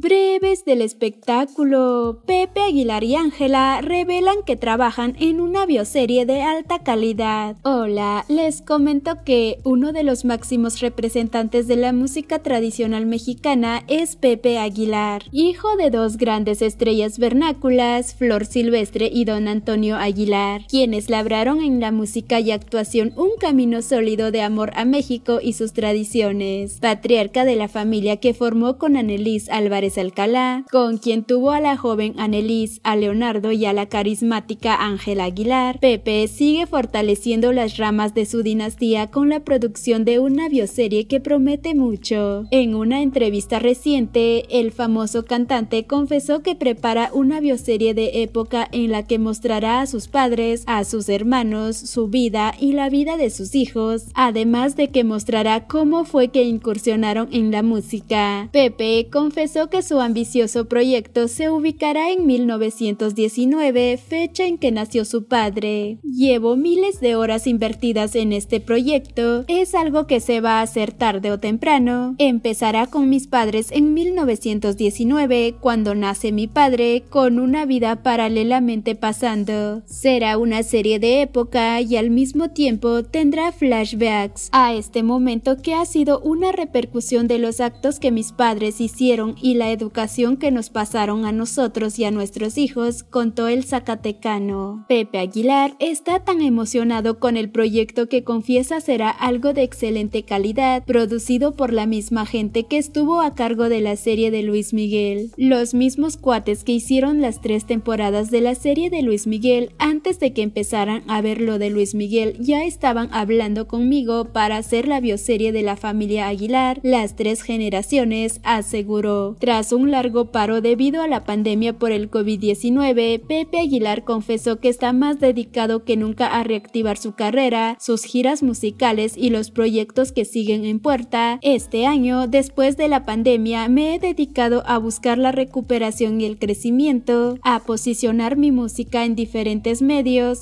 breves del espectáculo, Pepe Aguilar y Ángela revelan que trabajan en una bioserie de alta calidad. Hola, les comento que uno de los máximos representantes de la música tradicional mexicana es Pepe Aguilar, hijo de dos grandes estrellas vernáculas, Flor Silvestre y Don Antonio Aguilar, quienes labraron en la música y actuación un camino sólido de amor a México y sus tradiciones. Patriarca de la familia que formó con Annelise Álvarez Alcalá, con quien tuvo a la joven Annelise, a Leonardo y a la carismática Ángela Aguilar, Pepe sigue fortaleciendo las ramas de su dinastía con la producción de una bioserie que promete mucho. En una entrevista reciente, el famoso cantante confesó que prepara una bioserie de época en la que mostrará a sus padres, a sus hermanos, su vida y la vida de sus hijos, además de que mostrará cómo fue que incursionaron en la música. Pepe confesó que su ambicioso proyecto se ubicará en 1919, fecha en que nació su padre. Llevo miles de horas invertidas en este proyecto, es algo que se va a hacer tarde o temprano. Empezará con mis padres en 1919, cuando nace mi padre, con una vida paralelamente pasando. Será una serie de época y al mismo tiempo tendrá flashbacks a este momento que ha sido una repercusión de los actos que mis padres hicieron y la la educación que nos pasaron a nosotros y a nuestros hijos, contó el zacatecano. Pepe Aguilar está tan emocionado con el proyecto que confiesa será algo de excelente calidad, producido por la misma gente que estuvo a cargo de la serie de Luis Miguel. Los mismos cuates que hicieron las tres temporadas de la serie de Luis Miguel han antes de que empezaran a ver lo de Luis Miguel, ya estaban hablando conmigo para hacer la bioserie de la familia Aguilar, las tres generaciones, aseguró. Tras un largo paro debido a la pandemia por el COVID-19, Pepe Aguilar confesó que está más dedicado que nunca a reactivar su carrera, sus giras musicales y los proyectos que siguen en puerta. Este año, después de la pandemia, me he dedicado a buscar la recuperación y el crecimiento, a posicionar mi música en diferentes medios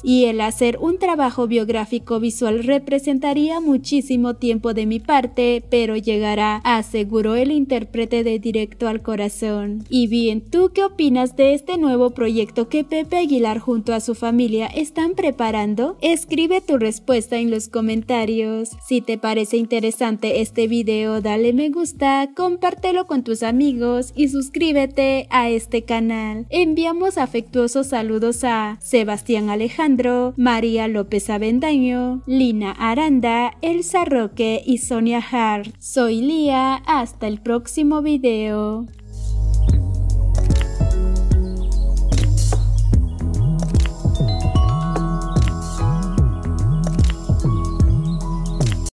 y el hacer un trabajo biográfico visual representaría muchísimo tiempo de mi parte, pero llegará, aseguró el intérprete de Directo al Corazón. Y bien, ¿tú qué opinas de este nuevo proyecto que Pepe Aguilar junto a su familia están preparando? Escribe tu respuesta en los comentarios. Si te parece interesante este video, dale me gusta, compártelo con tus amigos y suscríbete a este canal. Enviamos afectuosos saludos a Sebastián Alejandro, María López Avendaño, Lina Aranda, Elsa Roque y Sonia Hart. Soy Lía, hasta el próximo video.